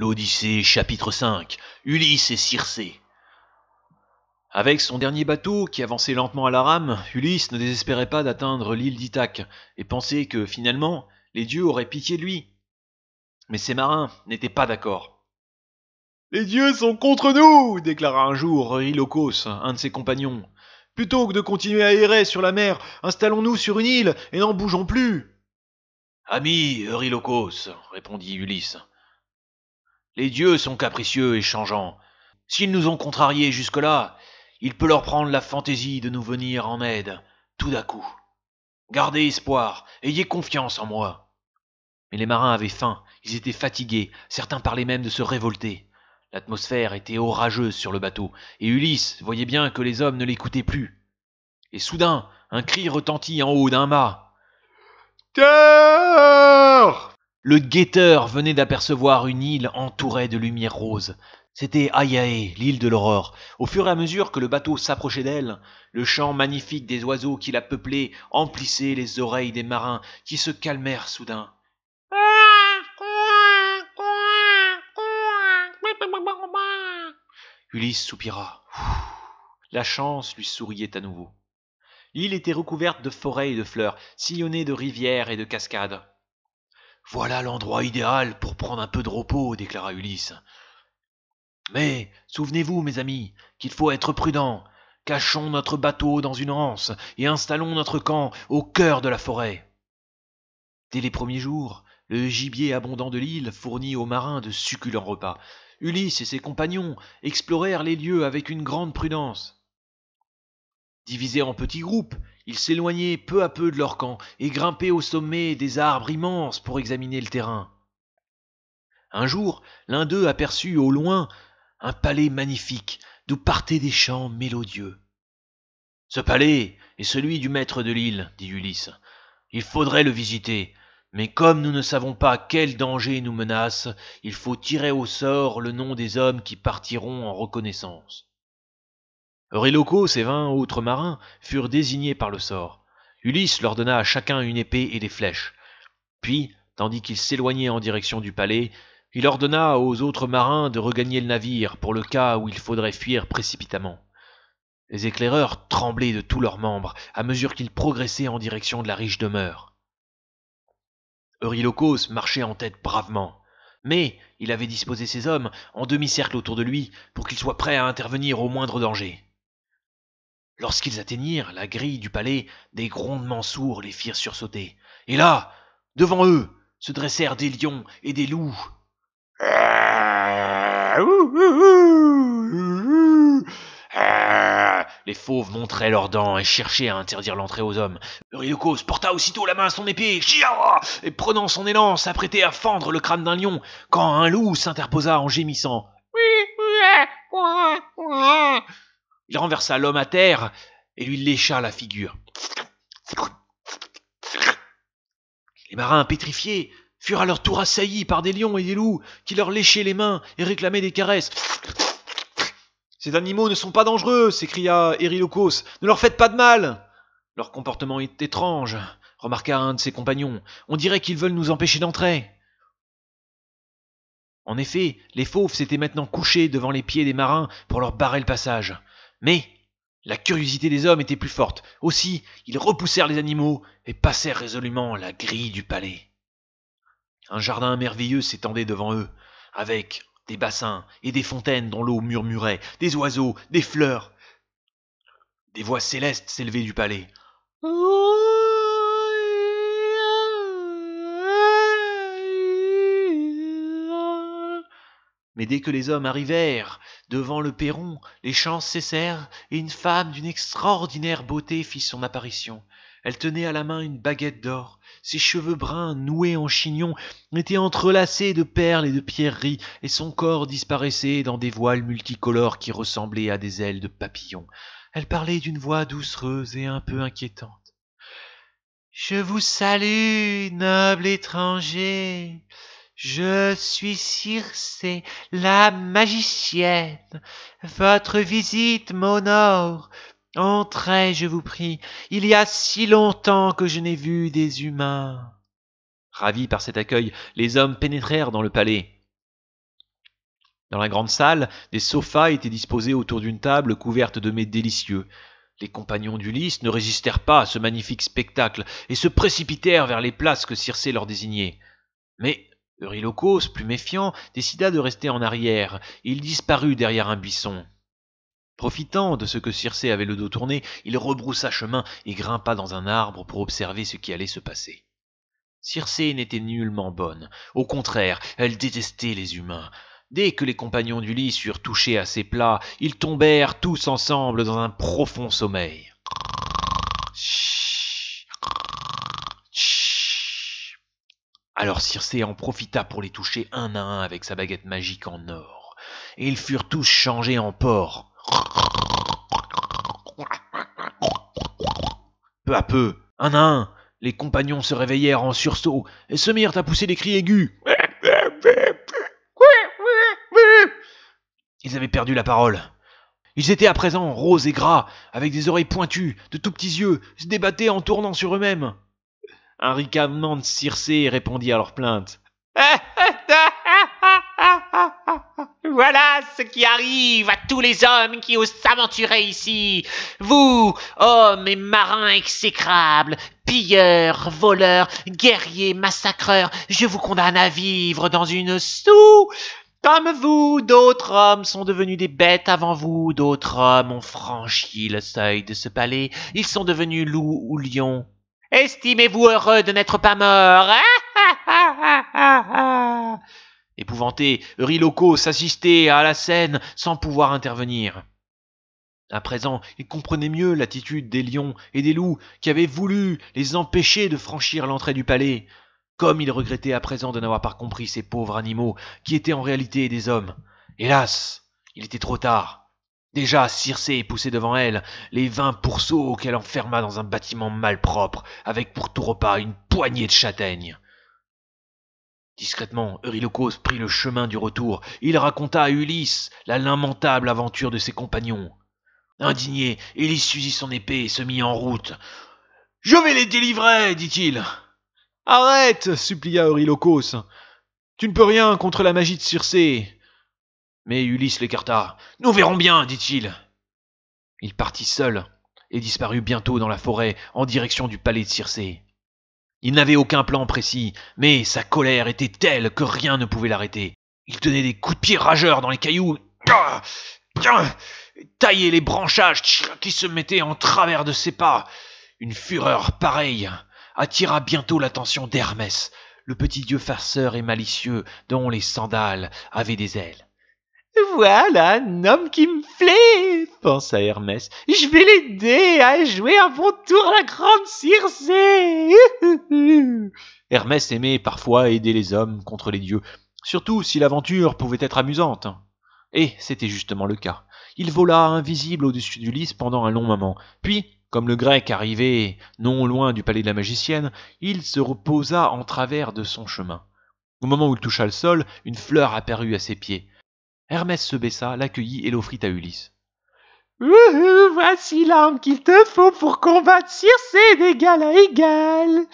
L'Odyssée chapitre 5, Ulysse et Circé. Avec son dernier bateau qui avançait lentement à la rame, Ulysse ne désespérait pas d'atteindre l'île d'Ithaque et pensait que finalement les dieux auraient pitié de lui. Mais ses marins n'étaient pas d'accord. Les dieux sont contre nous déclara un jour Eurylocos, un de ses compagnons. Plutôt que de continuer à errer sur la mer, installons-nous sur une île et n'en bougeons plus. Ami Eurylocos, répondit Ulysse, les dieux sont capricieux et changeants. S'ils nous ont contrariés jusque-là, il peut leur prendre la fantaisie de nous venir en aide, tout d'un coup. Gardez espoir, ayez confiance en moi. Mais les marins avaient faim, ils étaient fatigués, certains parlaient même de se révolter. L'atmosphère était orageuse sur le bateau, et Ulysse voyait bien que les hommes ne l'écoutaient plus. Et soudain, un cri retentit en haut d'un mât. Le guetteur venait d'apercevoir une île entourée de lumière rose. C'était Ayae, l'île de l'aurore. Au fur et à mesure que le bateau s'approchait d'elle, le chant magnifique des oiseaux qui la peuplaient emplissait les oreilles des marins, qui se calmèrent soudain. Ulysse soupira. La chance lui souriait à nouveau. L'île était recouverte de forêts et de fleurs, sillonnée de rivières et de cascades. Voilà l'endroit idéal pour prendre un peu de repos, déclara Ulysse. Mais souvenez-vous, mes amis, qu'il faut être prudent. Cachons notre bateau dans une anse et installons notre camp au cœur de la forêt. Dès les premiers jours, le gibier abondant de l'île fournit aux marins de succulents repas. Ulysse et ses compagnons explorèrent les lieux avec une grande prudence. Divisés en petits groupes, ils s'éloignaient peu à peu de leur camp et grimpaient au sommet des arbres immenses pour examiner le terrain. Un jour, l'un d'eux aperçut au loin un palais magnifique d'où partaient des chants mélodieux. Ce palais est celui du maître de l'île, dit Ulysse. Il faudrait le visiter, mais comme nous ne savons pas quel danger nous menace, il faut tirer au sort le nom des hommes qui partiront en reconnaissance. Eurylocos et vingt autres marins furent désignés par le sort. Ulysse leur donna à chacun une épée et des flèches. Puis, tandis qu'ils s'éloignaient en direction du palais, il ordonna aux autres marins de regagner le navire pour le cas où il faudrait fuir précipitamment. Les éclaireurs tremblaient de tous leurs membres à mesure qu'ils progressaient en direction de la riche demeure. Eurylocos marchait en tête bravement, mais il avait disposé ses hommes en demi-cercle autour de lui pour qu'ils soient prêts à intervenir au moindre danger. Lorsqu'ils atteignirent la grille du palais, des grondements sourds les firent sursauter. Et là, devant eux, se dressèrent des lions et des loups. Les fauves montraient leurs dents et cherchaient à interdire l'entrée aux hommes. Eurylochos porta aussitôt la main à son épée, et prenant son élan, s'apprêtait à fendre le crâne d'un lion, quand un loup s'interposa en gémissant. Il renversa l'homme à terre et lui lécha la figure. Les marins pétrifiés furent à leur tour assaillis par des lions et des loups qui leur léchaient les mains et réclamaient des caresses. Ces animaux ne sont pas dangereux, s'écria Hérilocos. « Ne leur faites pas de mal. Leur comportement est étrange, remarqua un de ses compagnons. On dirait qu'ils veulent nous empêcher d'entrer. En effet, les fauves s'étaient maintenant couchés devant les pieds des marins pour leur barrer le passage. Mais la curiosité des hommes était plus forte. Aussi, ils repoussèrent les animaux et passèrent résolument la grille du palais. Un jardin merveilleux s'étendait devant eux, avec des bassins et des fontaines dont l'eau murmurait, des oiseaux, des fleurs. Des voix célestes s'élevaient du palais. Mais dès que les hommes arrivèrent devant le perron, les chants cessèrent, et une femme d'une extraordinaire beauté fit son apparition. Elle tenait à la main une baguette d'or. Ses cheveux bruns, noués en chignon, étaient entrelacés de perles et de pierreries, et son corps disparaissait dans des voiles multicolores qui ressemblaient à des ailes de papillon. Elle parlait d'une voix doucereuse et un peu inquiétante. Je vous salue, noble étranger. Je suis Circé, la magicienne. Votre visite m'honore. Entrez, je vous prie. Il y a si longtemps que je n'ai vu des humains. Ravis par cet accueil, les hommes pénétrèrent dans le palais. Dans la grande salle, des sofas étaient disposés autour d'une table couverte de mets délicieux. Les compagnons d'Ulysse ne résistèrent pas à ce magnifique spectacle et se précipitèrent vers les places que Circé leur désignait. Mais Eurylochos, plus méfiant, décida de rester en arrière, il disparut derrière un buisson. Profitant de ce que Circé avait le dos tourné, il rebroussa chemin et grimpa dans un arbre pour observer ce qui allait se passer. Circé n'était nullement bonne. Au contraire, elle détestait les humains. Dès que les compagnons du lit eurent touché à ses plats, ils tombèrent tous ensemble dans un profond sommeil. Alors Circé en profita pour les toucher un à un avec sa baguette magique en or. Et ils furent tous changés en porcs. Peu à peu, un à un, les compagnons se réveillèrent en sursaut et se mirent à pousser des cris aigus. Ils avaient perdu la parole. Ils étaient à présent roses et gras, avec des oreilles pointues, de tout petits yeux, se débattaient en tournant sur eux-mêmes. Un ricanement de Circé répondit à leur plainte. Voilà ce qui arrive à tous les hommes qui osent s'aventurer ici. Vous, hommes et marins exécrables, pilleurs, voleurs, guerriers, massacreurs, je vous condamne à vivre dans une sous Comme vous, d'autres hommes sont devenus des bêtes avant vous, d'autres hommes ont franchi le seuil de ce palais, ils sont devenus loups ou lions. Estimez-vous heureux de n'être pas mort hein? Épouvanté, Riloco s'assistait à la scène sans pouvoir intervenir. À présent, il comprenait mieux l'attitude des lions et des loups qui avaient voulu les empêcher de franchir l'entrée du palais, comme il regrettait à présent de n'avoir pas compris ces pauvres animaux qui étaient en réalité des hommes. Hélas, il était trop tard. Déjà, Circé poussait devant elle, les vingt pourceaux qu'elle enferma dans un bâtiment malpropre, avec pour tout repas une poignée de châtaignes. Discrètement, Eurylochos prit le chemin du retour. Il raconta à Ulysse la lamentable aventure de ses compagnons. Indigné, Ulysse saisit son épée et se mit en route. Je vais les délivrer, dit-il. Arrête, supplia Eurylochos. Tu ne peux rien contre la magie de Circé. Mais Ulysse l'écarta. Nous verrons bien, dit-il. Il partit seul et disparut bientôt dans la forêt en direction du palais de Circé. Il n'avait aucun plan précis, mais sa colère était telle que rien ne pouvait l'arrêter. Il tenait des coups de pied rageurs dans les cailloux, taillait les branchages qui se mettaient en travers de ses pas. Une fureur pareille attira bientôt l'attention d'Hermès, le petit dieu farceur et malicieux dont les sandales avaient des ailes. Voilà un homme qui me plaît, pensa Hermès. Je vais l'aider à jouer un bon tour à la grande circe. Hermès aimait parfois aider les hommes contre les dieux, surtout si l'aventure pouvait être amusante. Et c'était justement le cas. Il vola invisible au-dessus du lys pendant un long moment, puis, comme le grec arrivait non loin du palais de la magicienne, il se reposa en travers de son chemin. Au moment où il toucha le sol, une fleur apparut à ses pieds. Hermès se baissa, l'accueillit et l'offrit à Ulysse. voici l'arme qu'il te faut pour combattre Circé d'égal à égal.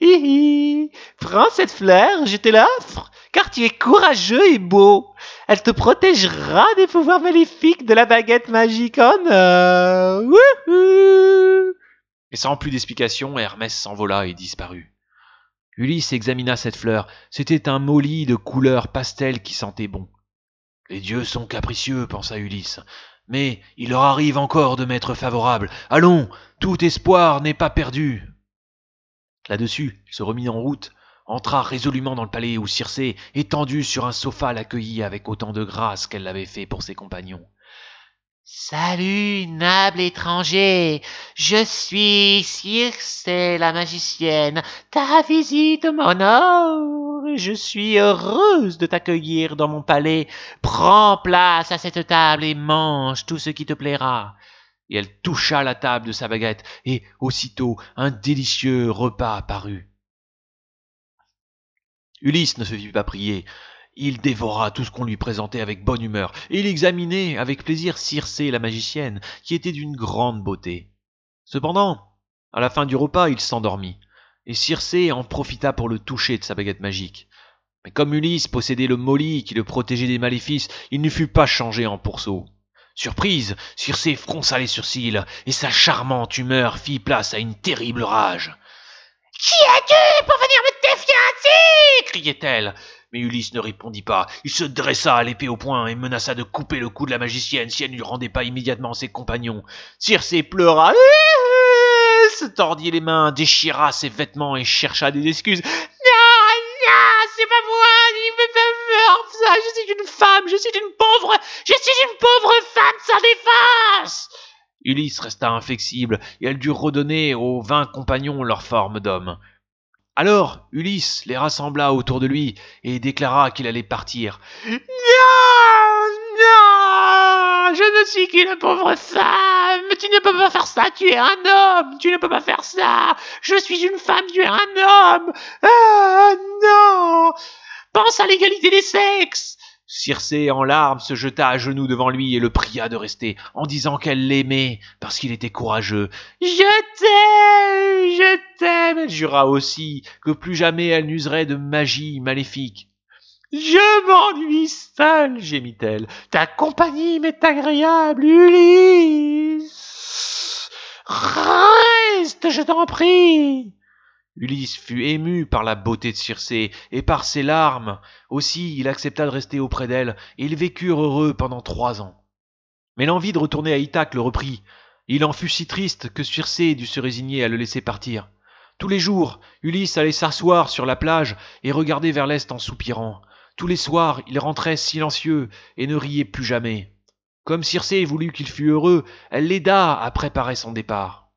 Hihi, prends cette fleur, je te l'offre, car tu es courageux et beau. Elle te protégera des pouvoirs maléfiques de la baguette magique en et sans plus d'explication, Hermès s'envola et disparut. Ulysse examina cette fleur. C'était un molly de couleur pastel qui sentait bon. Les dieux sont capricieux, pensa Ulysse. Mais il leur arrive encore de m'être favorable. Allons, tout espoir n'est pas perdu. Là-dessus, il se remit en route, entra résolument dans le palais où Circé, étendue sur un sofa, l'accueillit avec autant de grâce qu'elle l'avait fait pour ses compagnons. Salut, noble étranger, je suis Circe la magicienne. Ta visite m'honore. Je suis heureuse de t'accueillir dans mon palais. Prends place à cette table et mange tout ce qui te plaira. Et elle toucha la table de sa baguette, et aussitôt un délicieux repas apparut. Ulysse ne se fit pas prier. Il dévora tout ce qu'on lui présentait avec bonne humeur, et il examinait avec plaisir Circé la magicienne, qui était d'une grande beauté. Cependant, à la fin du repas, il s'endormit, et Circé en profita pour le toucher de sa baguette magique. Mais comme Ulysse possédait le molly qui le protégeait des maléfices, il ne fut pas changé en pourceau. Surprise, Circé fronça les sourcils, et sa charmante humeur fit place à une terrible rage. Qui es-tu pour venir me défier ainsi criait-elle mais Ulysse ne répondit pas. Il se dressa à l'épée au poing et menaça de couper le cou de la magicienne si elle ne lui rendait pas immédiatement ses compagnons. Circé pleura, se tordit les mains, déchira ses vêtements et chercha des excuses. Non, non, c'est pas moi, il me fait ça, je suis une femme, je suis une pauvre, je suis une pauvre femme sans défense. Ulysse resta inflexible, et elle dut redonner aux vingt compagnons leur forme d'homme. Alors Ulysse les rassembla autour de lui et déclara qu'il allait partir. Non, non, je ne suis qu'une pauvre femme. Tu ne peux pas faire ça. Tu es un homme. Tu ne peux pas faire ça. Je suis une femme. Tu es un homme. Ah non. Pense à l'égalité des sexes. Circé, en larmes, se jeta à genoux devant lui et le pria de rester, en disant qu'elle l'aimait, parce qu'il était courageux. Je t'aime, je t'aime, elle jura aussi que plus jamais elle n'userait de magie maléfique. Je m'ennuie seule, gémit-elle. Ta compagnie m'est agréable, Ulysse. Reste, je t'en prie. Ulysse fut ému par la beauté de Circé et par ses larmes. Aussi il accepta de rester auprès d'elle, et ils vécurent heureux pendant trois ans. Mais l'envie de retourner à Ithaque le reprit. Il en fut si triste que Circé dut se résigner à le laisser partir. Tous les jours, Ulysse allait s'asseoir sur la plage et regarder vers l'est en soupirant. Tous les soirs, il rentrait silencieux et ne riait plus jamais. Comme Circé voulut qu'il fût heureux, elle l'aida à préparer son départ.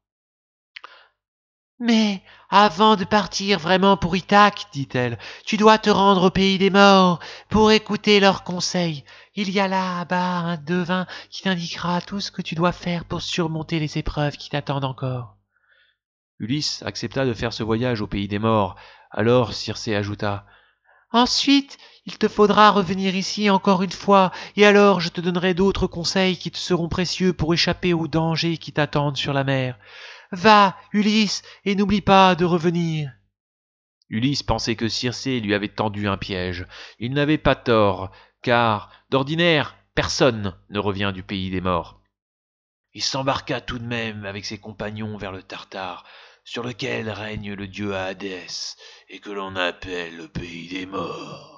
Mais avant de partir vraiment pour Ithaque, dit-elle, tu dois te rendre au pays des morts pour écouter leurs conseils. Il y a là-bas un devin qui t'indiquera tout ce que tu dois faire pour surmonter les épreuves qui t'attendent encore. Ulysse accepta de faire ce voyage au pays des morts. Alors Circé ajouta Ensuite, il te faudra revenir ici encore une fois, et alors je te donnerai d'autres conseils qui te seront précieux pour échapper aux dangers qui t'attendent sur la mer. Va, Ulysse, et n'oublie pas de revenir. Ulysse pensait que Circé lui avait tendu un piège. Il n'avait pas tort, car, d'ordinaire, personne ne revient du pays des morts. Il s'embarqua tout de même avec ses compagnons vers le Tartare, sur lequel règne le dieu Hadès, et que l'on appelle le pays des morts.